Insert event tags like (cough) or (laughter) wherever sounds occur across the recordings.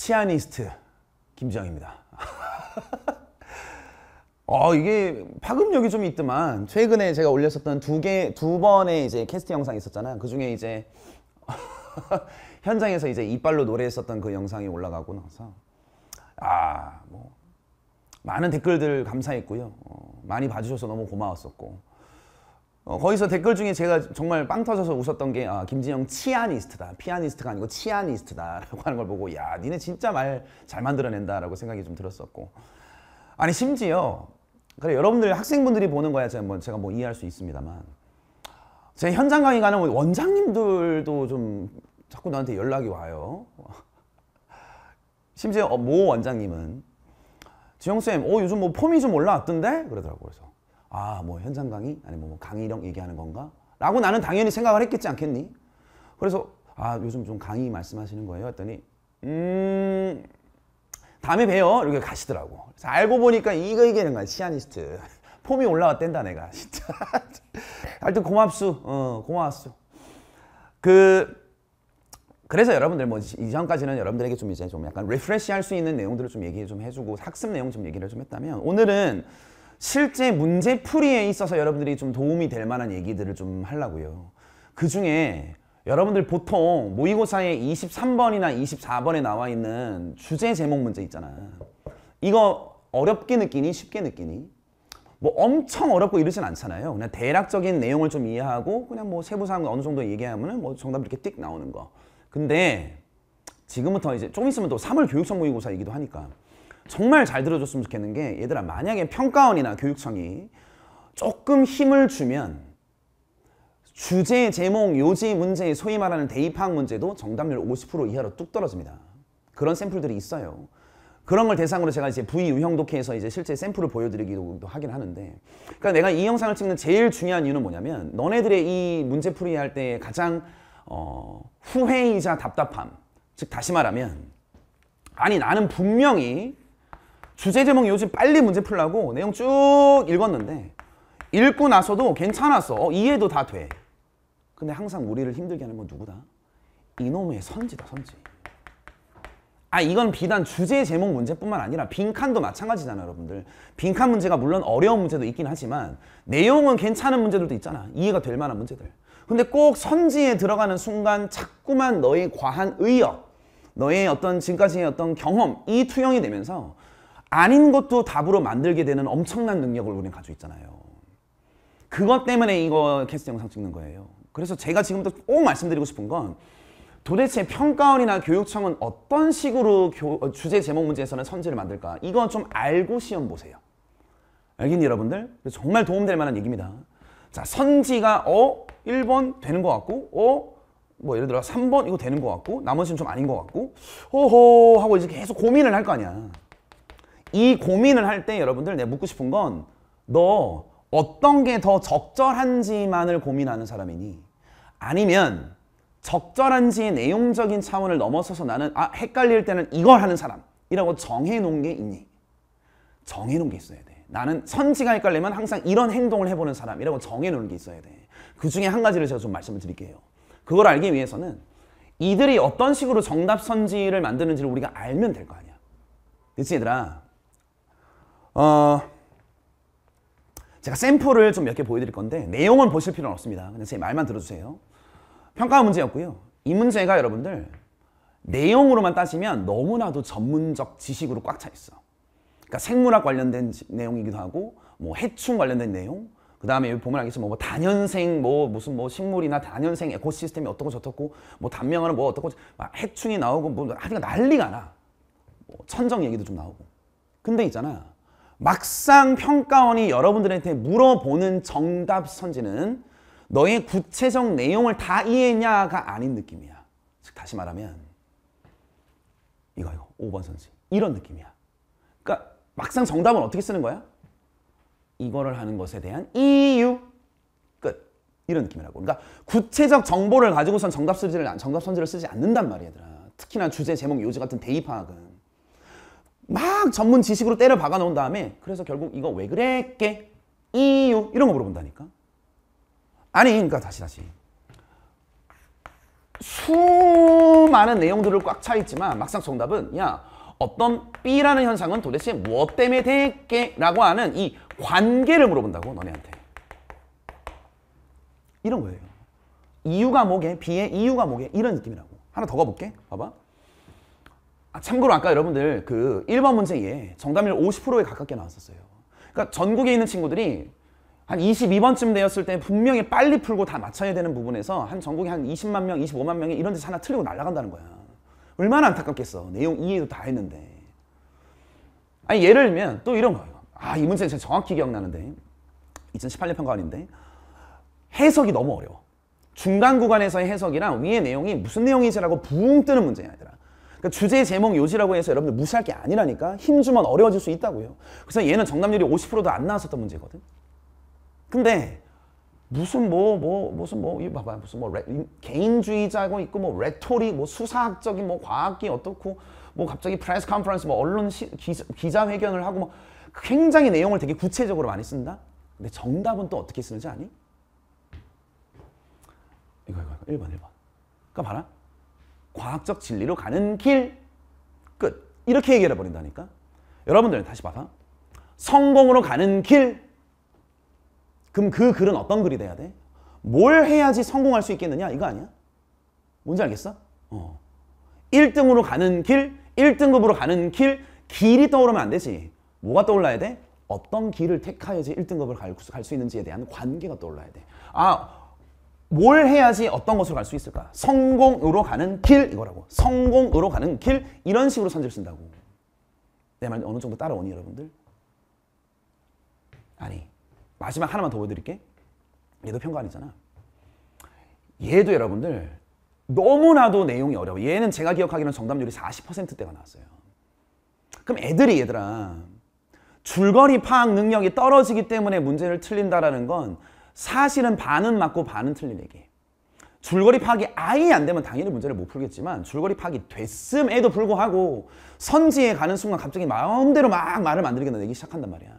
치아니스트 김정입니다. (laughs) 어, 이게 파급력이 좀 있더만 최근에 제가 올렸었던 두 개 두 번의 이제 캐스팅 영상이 있었잖아. 그 중에 이제 (laughs) 현장에서 이제 이빨로 노래했었던 그 영상이 올라가고 나서 아뭐 많은 댓글들 감사했고요. 어, 많이 봐주셔서 너무 고마웠었고 어, 거기서 댓글 중에 제가 정말 빵 터져서 웃었던 게 아, 김진영 치아니스트다. 피아니스트가 아니고 치아니스트다. 라고 하는 걸 보고 야 니네 진짜 말 잘 만들어낸다 라고 생각이 좀 들었었고 아니 심지어 그래 여러분들 학생분들이 보는 거야 제가 뭐, 제가 뭐 이해할 수 있습니다만 제 현장 강의 가는 원장님들도 좀 자꾸 나한테 연락이 와요 심지어 어, 모 원장님은 지영쌤 어 요즘 뭐 폼이 좀 올라왔던데? 그러더라고요 그래서 아, 뭐 현상 강의? 아니면 뭐 강의령 얘기하는 건가? 라고 나는 당연히 생각을 했겠지 않겠니? 그래서 아, 요즘 좀 강의 말씀하시는 거예요? 했더니 음... 다음에 봬요. 이렇게 가시더라고. 그래서 알고 보니까 이거 얘기하는 거야. 시아니스트. (laughs) 폼이 올라왔댄다 내가. (laughs) 진짜. 하여튼 고맙수. 어, 고마웠어. 그 그래서 여러분들 뭐 이전까지는 여러분들에게 좀 이제 좀 약간 리프레시 할 수 있는 내용들을 좀 얘기 좀 해주고 학습 내용 좀 얘기를 좀 했다면 오늘은 실제 문제 풀이에 있어서 여러분들이 좀 도움이 될 만한 얘기들을 좀 하려고요. 그 중에 여러분들 보통 모의고사에 23번이나 24번에 나와 있는 주제 제목 문제 있잖아. 이거 어렵게 느끼니 쉽게 느끼니? 뭐 엄청 어렵고 이러진 않잖아요. 그냥 대략적인 내용을 좀 이해하고 그냥 뭐 세부사항 어느 정도 얘기하면 뭐 정답 이렇게 띡 나오는 거. 근데 지금부터 이제 좀 있으면 또 3월 교육청 모의고사이기도 하니까 정말 잘 들어줬으면 좋겠는 게 얘들아 만약에 평가원이나 교육청이 조금 힘을 주면 주제, 제목, 요지 문제, 소위 말하는 대입학 문제도 정답률 50% 이하로 뚝 떨어집니다. 그런 샘플들이 있어요. 그런 걸 대상으로 제가 이제 부위 유형독해에서 이제 실제 샘플을 보여드리기도 하긴 하는데 그러니까 내가 이 영상을 찍는 제일 중요한 이유는 뭐냐면 너네들의 이 문제풀이 할 때 가장 어, 후회이자 답답함 즉 다시 말하면 아니 나는 분명히 주제 제목이 요즘 빨리 문제 풀라고 내용 쭉 읽었는데 읽고 나서도 괜찮았어. 어, 이해도 다 돼. 근데 항상 우리를 힘들게 하는 건 누구다? 이놈의 선지다 선지. 아 이건 비단 주제 제목 문제뿐만 아니라 빈칸도 마찬가지잖아 여러분들 빈칸 문제가 물론 어려운 문제도 있긴 하지만 내용은 괜찮은 문제들도 있잖아 이해가 될 만한 문제들 근데 꼭 선지에 들어가는 순간 자꾸만 너의 과한 의역 너의 어떤 지금까지의 어떤 경험 이 투영이 되면서 아닌 것도 답으로 만들게 되는 엄청난 능력을 우리는 가지고 있잖아요. 그것 때문에 이거 캐스트 영상 찍는 거예요. 그래서 제가 지금부터 꼭 말씀드리고 싶은 건 도대체 평가원이나 교육청은 어떤 식으로 교, 어, 주제 제목 문제에서는 선지를 만들까? 이건 좀 알고 시험 보세요. 알겠니 여러분들? 정말 도움될 만한 얘기입니다. 자 선지가 어? 1번 되는 것 같고 어? 뭐 예를 들어 3번 이거 되는 것 같고 나머지는 좀 아닌 것 같고 호호 하고 이제 계속 고민을 할 거 아니야. 이 고민을 할 때 여러분들 내 묻고 싶은 건 너 어떤 게 더 적절한지만을 고민하는 사람이니 아니면 적절한지의 내용적인 차원을 넘어서서 나는 아 헷갈릴 때는 이걸 하는 사람이라고 정해놓은 게 있니? 정해놓은 게 있어야 돼. 나는 선지가 헷갈리면 항상 이런 행동을 해보는 사람이라고 정해놓은 게 있어야 돼. 그 중에 한 가지를 제가 좀 말씀을 드릴게요. 그걸 알기 위해서는 이들이 어떤 식으로 정답 선지를 만드는지를 우리가 알면 될 거 아니야. 그치 얘들아? 어, 제가 샘플을 좀 몇 개 보여드릴 건데 내용은 보실 필요는 없습니다. 그냥 제 말만 들어주세요. 평가 문제였고요. 이 문제가 여러분들 내용으로만 따지면 너무나도 전문적 지식으로 꽉 차 있어. 그러니까 생물학 관련된 내용이기도 하고 뭐 해충 관련된 내용 그 다음에 여기 보면 알겠지만 뭐, 단연생 뭐 무슨 뭐 식물이나 단연생 에코시스템이 어떻고 저떻고 뭐단명하뭐 어떻고 막 해충이 나오고 뭐 하여간 난리가 나. 뭐 천정 얘기도 좀 나오고. 근데 있잖아. 막상 평가원이 여러분들한테 물어보는 정답 선지는 너의 구체적 내용을 다 이해했냐가 아닌 느낌이야. 즉 다시 말하면 이거 이거 5번 선지 이런 느낌이야. 그러니까 막상 정답은 어떻게 쓰는 거야? 이거를 하는 것에 대한 이유 끝 이런 느낌이라고. 그러니까 구체적 정보를 가지고선 정답 선지를 정답 선지를 쓰지 않는단 말이야, 얘들아. 특히나 주제 제목 요지 같은 대입학은 막 전문 지식으로 때려 박아 놓은 다음에 그래서 결국 이거 왜 그랬게? 이유 이런 거 물어본다니까. 아니 그러니까 다시 다시. 수많은 내용들을 꽉 차 있지만 막상 정답은 야 어떤 B라는 현상은 도대체 무엇 때문에 됐게? 라고 하는 이 관계를 물어본다고 너네한테. 이런 거예요. 이유가 뭐게? B의 이유가 뭐게? 이런 느낌이라고. 하나 더 가볼게. 봐봐. 아, 참고로 아까 여러분들 그 1번 문제에 정답률 50%에 가깝게 나왔었어요. 그러니까 전국에 있는 친구들이 한 22번쯤 되었을 때 분명히 빨리 풀고 다 맞춰야 되는 부분에서 한 전국에 한 20만 명, 25만 명이 이런 데서 하나 틀리고 날아간다는 거야. 얼마나 안타깝겠어. 내용 이해도 다 했는데. 아니 예를 들면 또 이런 거예요. 아이 문제는 제가 정확히 기억나는데 2018년 평가원인데 해석이 너무 어려워. 중간 구간에서의 해석이랑 위의 내용이 무슨 내용인지라고붕 뜨는 문제야 얘들아. 그러니까 주제 제목 요지라고 해서 여러분들 무시할 게 아니라니까 힘주면 어려워질 수 있다고요. 그래서 얘는 정답률이 50%도 안 나왔었던 문제거든. 근데 무슨 뭐뭐 뭐, 무슨 뭐이 봐봐 무슨 뭐 레, 개인주의자고 있고 뭐 레토리 뭐 수사학적인 뭐 과학기 어떻고 뭐 갑자기 프레스 컨퍼런스 뭐 언론 시, 기, 자회견을 하고 뭐 굉장히 내용을 되게 구체적으로 많이 쓴다. 근데 정답은 또 어떻게 쓰는지 아니? 이거 이거 1번 1번. 그러니까 봐라. 과학적 진리로 가는 길 끝. 이렇게 얘기해 버린다니까. 여러분들 다시 봐봐. 성공으로 가는 길. 그럼 그 글은 어떤 글이 돼야 돼? 뭘 해야지 성공할 수 있겠느냐? 이거 아니야? 뭔지 알겠어? 어. 1등으로 가는 길, 1등급으로 가는 길, 길이 떠오르면 안 되지. 뭐가 떠올라야 돼? 어떤 길을 택해야지 1등급을 갈수 갈수 있는지에 대한 관계가 떠올라야 돼. 아, 뭘 해야지 어떤 것으로 갈 수 있을까? 성공으로 가는 길 이거라고. 성공으로 가는 길 이런 식으로 선지를 쓴다고. 내 말 어느 정도 따라오니 여러분들? 아니 마지막 하나만 더 보여드릴게. 얘도 평가 아니잖아. 얘도 여러분들 너무나도 내용이 어려워. 얘는 제가 기억하기로는 정답률이 40%대가 나왔어요. 그럼 애들이 얘들아 줄거리 파악 능력이 떨어지기 때문에 문제를 틀린다라는 건 사실은 반은 맞고 반은 틀린 얘기. 줄거리 파악이 아예 안 되면 당연히 문제를 못 풀겠지만 줄거리 파악이 됐음에도 불구하고 선지에 가는 순간 갑자기 마음대로 막 말을 만들게 내기 시작한단 말이야.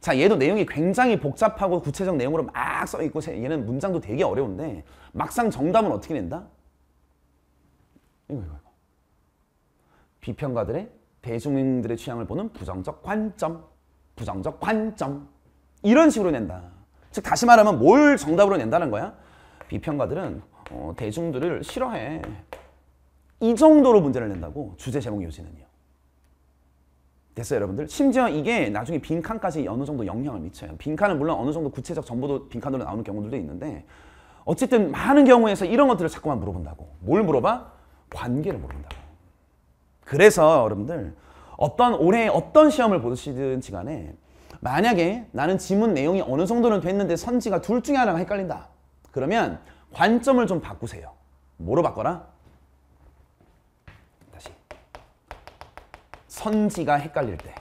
자 얘도 내용이 굉장히 복잡하고 구체적 내용으로 막 써있고 얘는 문장도 되게 어려운데 막상 정답은 어떻게 낸다? 이거 이거 이거. 비평가들의 대중들의 취향을 보는 부정적 관점 부정적 관점 이런 식으로 낸다. 즉 다시 말하면 뭘 정답으로 낸다는 거야? 비평가들은 어, 대중들을 싫어해. 이 정도로 문제를 낸다고 주제 제목 요지는요. 됐어요 여러분들? 심지어 이게 나중에 빈칸까지 어느 정도 영향을 미쳐요. 빈칸은 물론 어느 정도 구체적 정보도 빈칸으로 나오는 경우들도 있는데 어쨌든 많은 경우에서 이런 것들을 자꾸만 물어본다고. 뭘 물어봐? 관계를 물어본다고. 그래서 여러분들 어떤 올해 어떤 시험을 보시든지 간에 만약에 나는 지문 내용이 어느 정도는 됐는데 선지가 둘 중에 하나가 헷갈린다. 그러면 관점을 좀 바꾸세요. 뭐로 바꿔라? 다시. 선지가 헷갈릴 때.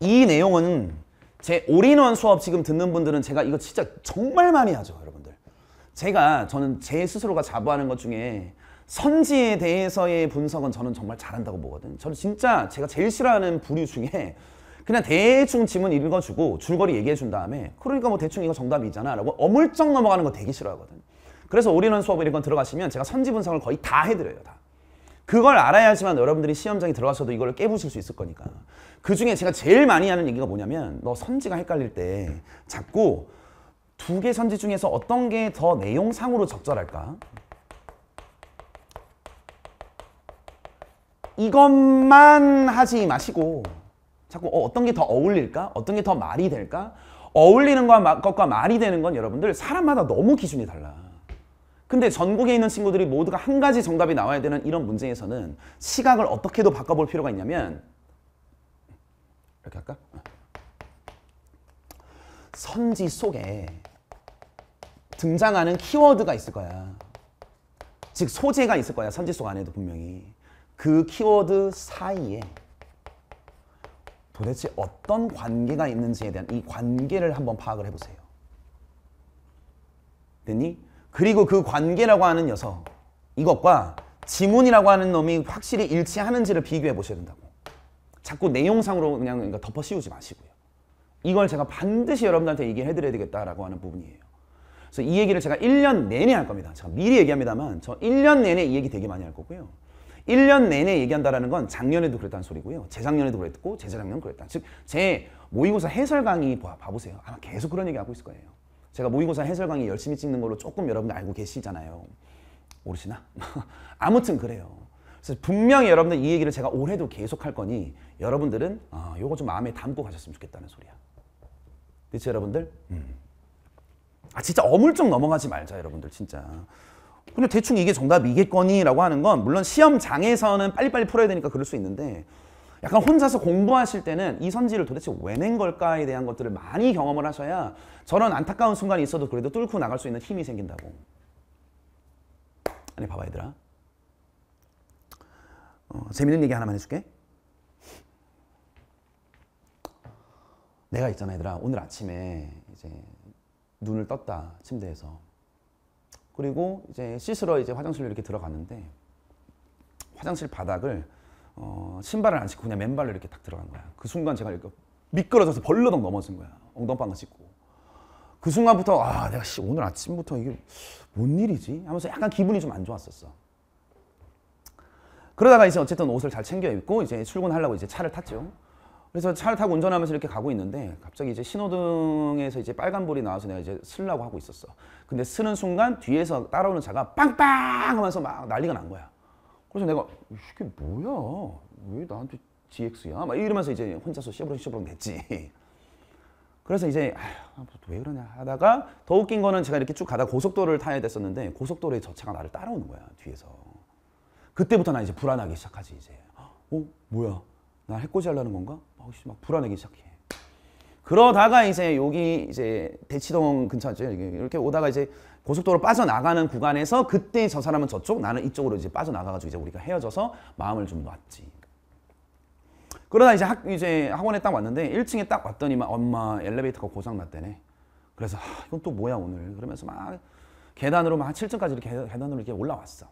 이 내용은 제 올인원 수업 지금 듣는 분들은 제가 이거 진짜 정말 많이 하죠, 여러분들. 제가 저는 제 스스로가 자부하는 것 중에 선지에 대해서의 분석은 저는 정말 잘한다고 보거든. 저는 진짜 제가 제일 싫어하는 부류 중에 그냥 대충 지문 읽어주고 줄거리 얘기해준 다음에 그러니까 뭐 대충 이거 정답이잖아 라고 어물쩍 넘어가는 거 되게 싫어하거든. 그래서 오리원 수업을 이건 들어가시면 제가 선지 분석을 거의 다 해드려요. 다. 그걸 알아야지만 여러분들이 시험장에 들어가서도 이걸 깨부실 수 있을 거니까. 그 중에 제가 제일 많이 하는 얘기가 뭐냐면 너 선지가 헷갈릴 때 자꾸 두 개 선지 중에서 어떤 게 더 내용상으로 적절할까? 이것만 하지 마시고 자꾸 어, 떤게 더 어울릴까? 어떤 게 더 말이 될까? 어울리는 것과 말이 되는 건 여러분들 사람마다 너무 기준이 달라. 근데 전국에 있는 친구들이 모두가 한 가지 정답이 나와야 되는 이런 문제에서는 시각을 어떻게도 바꿔볼 필요가 있냐면 이렇게 할까? 선지 속에 등장하는 키워드가 있을 거야. 즉 소재가 있을 거야. 선지 속 안에도 분명히. 그 키워드 사이에 도대체 어떤 관계가 있는지에 대한 이 관계를 한번 파악을 해보세요. 됐니? 그리고 그 관계라고 하는 녀석 이것과 지문이라고 하는 놈이 확실히 일치하는지를 비교해 보셔야 된다고. 자꾸 내용상으로 그냥 그러니까 덮어 씌우지 마시고요. 이걸 제가 반드시 여러분들한테 얘기해 드려야 되겠다라고 하는 부분이에요. 그래서 이 얘기를 제가 1년 내내 할 겁니다. 제가 미리 얘기합니다만 저 1년 내내 이 얘기 되게 많이 할 거고요. 1년 내내 얘기한다라는 건 작년에도 그랬다는 소리고요. 재작년에도 그랬고 재작년 그랬다. 즉제 모의고사 해설 강의 봐, 봐보세요. 아마 계속 그런 얘기 하고 있을 거예요. 제가 모의고사 해설 강의 열심히 찍는 걸로 조금 여러분들 알고 계시잖아요. 모르시나? (laughs) 아무튼 그래요. 그래서 분명히 여러분들 이 얘기를 제가 올해도 계속 할 거니 여러분들은 아, 요거 좀 마음에 담고 가셨으면 좋겠다는 소리야. 그치 여러분들? 음. 아 진짜 어물쩍 넘어가지 말자 여러분들 진짜. 근데 대충 이게 정답이겠거니 라고 하는 건 물론 시험장에서는 빨리빨리 풀어야 되니까 그럴 수 있는데 약간 혼자서 공부하실 때는 이 선지를 도대체 왜 낸 걸까에 대한 것들을 많이 경험을 하셔야 저런 안타까운 순간이 있어도 그래도 뚫고 나갈 수 있는 힘이 생긴다고 아니 봐봐 얘들아 어, 재밌는 얘기 하나만 해줄게 내가 있잖아 얘들아 오늘 아침에 이제 눈을 떴다 침대에서 그리고 이제 씻으러 이제 화장실로 이렇게 들어갔는데 화장실 바닥을 어, 신발을 안 신고 그냥 맨발로 이렇게 딱 들어간 거야. 그 순간 제가 이렇게 미끄러져서 벌러덩 넘어진 거야. 엉덩방아 씻고. 그 순간부터 아 내가 씨, 오늘 아침부터 이게 뭔 일이지? 하면서 약간 기분이 좀 안 좋았었어. 그러다가 이제 어쨌든 옷을 잘 챙겨 입고 이제 출근하려고 이제 차를 탔죠. 그래서 차를 타고 운전하면서 이렇게 가고 있는데 갑자기 이제 신호등에서 이제 빨간불이 나와서 내가 이제 쓰려고 하고 있었어. 근데 쓰는 순간 뒤에서 따라오는 차가 빵빵 하면서 막 난리가 난 거야. 그래서 내가 이게 뭐야? 왜 나한테 GX야? 막 이러면서 이제 혼자서 씨부렁씨부렁 냈지. 그래서 이제 아휴, 뭐 왜 그러냐 하다가 더 웃긴 거는 제가 이렇게 쭉 가다 고속도로를 타야 됐었는데 고속도로에 저 차가 나를 따라오는 거야 뒤에서. 그때부터 나 이제 불안하기 시작하지 이제. 어 뭐야? 나 해코지 하려는 건가? 아우씨 막 불안하기 시작해. 그러다가 이제 여기 이제 대치동 근처죠. 이렇게 오다가 이제 고속도로 빠져나가는 구간에서 그때 저 사람은 저쪽 나는 이쪽으로 이제 빠져나가가지고 이제 우리가 헤어져서 마음을 좀 놨지. 그러다 이제 학 이제 학원에 딱 왔는데 1층에 딱 왔더니만 엄마 엘리베이터가 고장 났대네. 그래서 하, 이건 또 뭐야 오늘 그러면서 막 계단으로 막 7층까지 이렇게 계단으로 이렇게 올라왔어.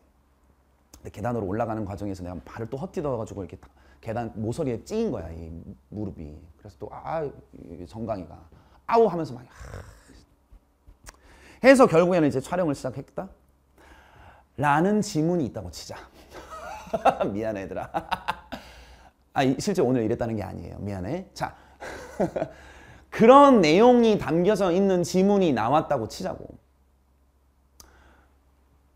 근데 계단으로 올라가는 과정에서 내가 발을 또 헛디뎌가지고 이렇게 딱 계단 모서리에 찡인 거야 이 무릎이 그래서 또아 정강이가 아우 하면서 막 아, 해서 결국에는 이제 촬영을 시작했다 라는 지문이 있다고 치자 (laughs) 미안해 얘들아 (laughs) 아 실제 오늘 이랬다는 게 아니에요 미안해 자 (laughs) 그런 내용이 담겨져 있는 지문이 나왔다고 치자고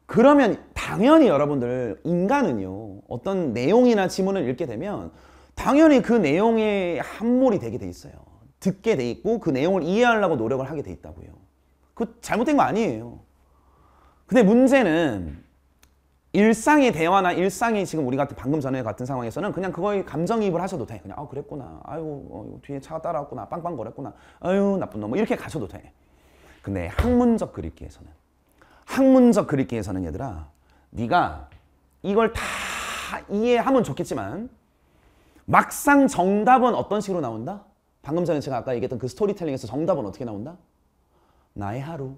그러면 당연히 여러분들 인간은요 어떤 내용이나 지문을 읽게 되면 당연히 그 내용에 함몰이 되게 돼 있어요 듣게 돼 있고 그 내용을 이해하려고 노력을 하게 돼 있다고요 그 잘못된 거 아니에요 근데 문제는 일상의 대화나 일상이 지금 우리 같은 방금 전에 같은 상황에서는 그냥 그거에 감정이입을 하셔도 돼. 그냥 아 그랬구나. 아유 어, 뒤에 차가 따라왔구나. 빵빵거렸구나. 아유 나쁜 놈. 뭐 이렇게 가셔도 돼. 근데 학문적 그읽기에서는 학문적 그리기에서는 얘들아 네가 이걸 다 이해하면 좋겠지만 막상 정답은 어떤 식으로 나온다? 방금 전에 제가 아까 얘기했던 그 스토리텔링에서 정답은 어떻게 나온다? 나의 하루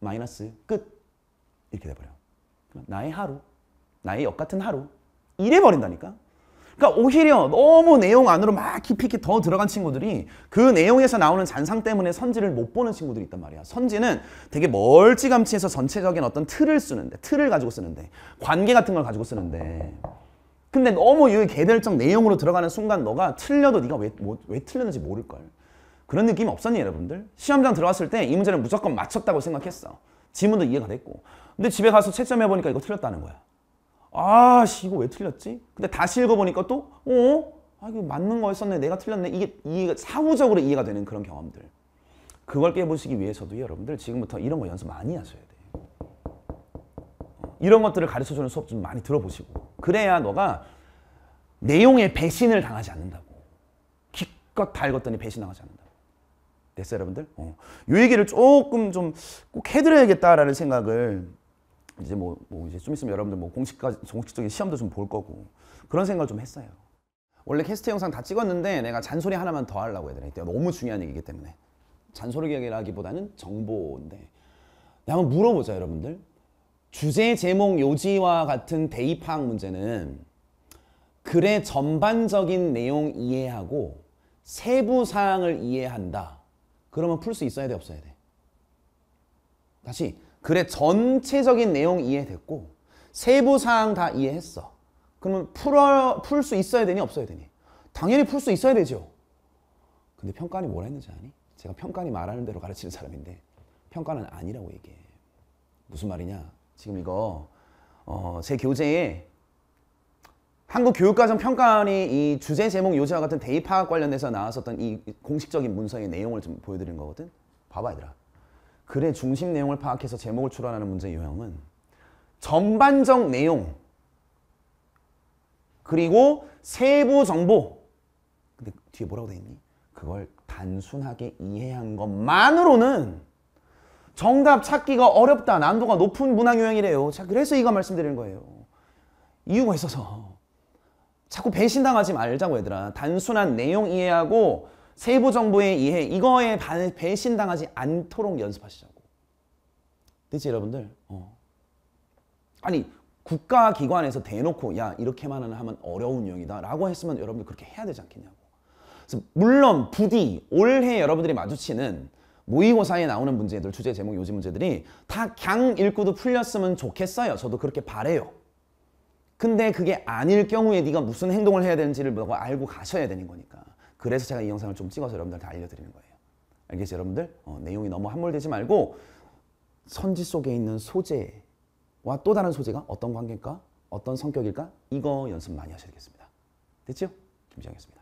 마이너스 끝 이렇게 돼버려 나의 하루 나의 역같은 하루 이래 버린다니까 그러니까 오히려 너무 내용 안으로 막 깊이 깊이 더 들어간 친구들이 그 내용에서 나오는 잔상 때문에 선지를 못 보는 친구들이 있단 말이야. 선지는 되게 멀찌감치해서 전체적인 어떤 틀을 쓰는데 틀을 가지고 쓰는데 관계 같은 걸 가지고 쓰는데 근데 너무 이 개별적 내용으로 들어가는 순간 너가 틀려도 네가 왜, 뭐, 왜 틀렸는지 모를걸. 그런 느낌 없었니 여러분들? 시험장 들어갔을때 이 문제는 무조건 맞췄다고 생각했어. 지문도 이해가 됐고. 근데 집에 가서 채점해보니까 이거 틀렸다는 거야. 아씨 이거 왜 틀렸지? 근데 다시 읽어보니까 또 어? 아 이거 맞는 거였었네 내가 틀렸네 이게 이해가 사후적으로 이해가 되는 그런 경험들 그걸 깨보시기 위해서도 여러분들 지금부터 이런 거 연습 많이 하셔야 돼요 이런 것들을 가르쳐주는 수업 좀 많이 들어보시고 그래야 너가 내용에 배신을 당하지 않는다고 기껏 다 읽었더니 배신당하지 않는다고 됐어요 여러분들? 어. 요 얘기를 조금 좀 꼭 해드려야겠다라는 생각을 이제 뭐, 뭐 이제 좀 있으면 여러분들 뭐 공식까지 공식적인 시험도 좀 볼 거고 그런 생각을 좀 했어요. 원래 캐스트 영상 다 찍었는데 내가 잔소리 하나만 더 하려고 해야 되나 이때 너무 중요한 얘기이기 때문에 잔소리 얘기라기보다는 정보인데 한번 물어보자 여러분들 주제 제목 요지와 같은 대입 파 문제는 글의 전반적인 내용 이해하고 세부 사항을 이해한다 그러면 풀 수 있어야 돼 없어야 돼 다시 글의 전체적인 내용 이해됐고 세부 사항 다 이해했어. 그러면 풀수 있어야 되니 없어야 되니? 당연히 풀 수 있어야 되죠. 근데 평가원이 뭐라 했는지 아니? 제가 평가원이 말하는 대로 가르치는 사람인데 평가는 아니라고 얘기해. 무슨 말이냐? 지금 이거 어, 제 교재에 한국교육과정 평가원이 이 주제 제목 요지와 같은 대입 파악 관련돼서 나왔었던 이 공식적인 문서의 내용을 좀 보여드린 거거든. 봐봐 얘들아. 글의 중심 내용을 파악해서 제목을 출원하는 문제의 요형은 전반적 내용 그리고 세부 정보 근데 뒤에 뭐라고 돼 있니? 그걸 단순하게 이해한 것만으로는 정답 찾기가 어렵다 난도가 높은 문학 유형이래요자 그래서 이거 말씀드리는 거예요 이유가 있어서 자꾸 배신당하지 말자고 얘들아 단순한 내용 이해하고 세부 정보에 의해 이거에 배신당하지 않도록 연습하시자고. 됐지 여러분들? 어. 아니 국가기관에서 대놓고 야 이렇게만 하면 어려운 유형이다 라고 했으면 여러분들 그렇게 해야 되지 않겠냐고. 그래서 물론 부디 올해 여러분들이 마주치는 모의고사에 나오는 문제들, 주제 제목 요지 문제들이 다강 읽고도 풀렸으면 좋겠어요. 저도 그렇게 바래요. 근데 그게 아닐 경우에 네가 무슨 행동을 해야 되는지를 알고 가셔야 되는 거니까. 그래서 제가 이 영상을 좀 찍어서 여러분들한테 알려드리는 거예요. 알겠죠? 여러분들 어, 내용이 너무 함몰되지 말고 선지 속에 있는 소재와 또 다른 소재가 어떤 관계일까? 어떤 성격일까? 이거 연습 많이 하셔야겠습니다. 됐죠? 김지영이었습니다.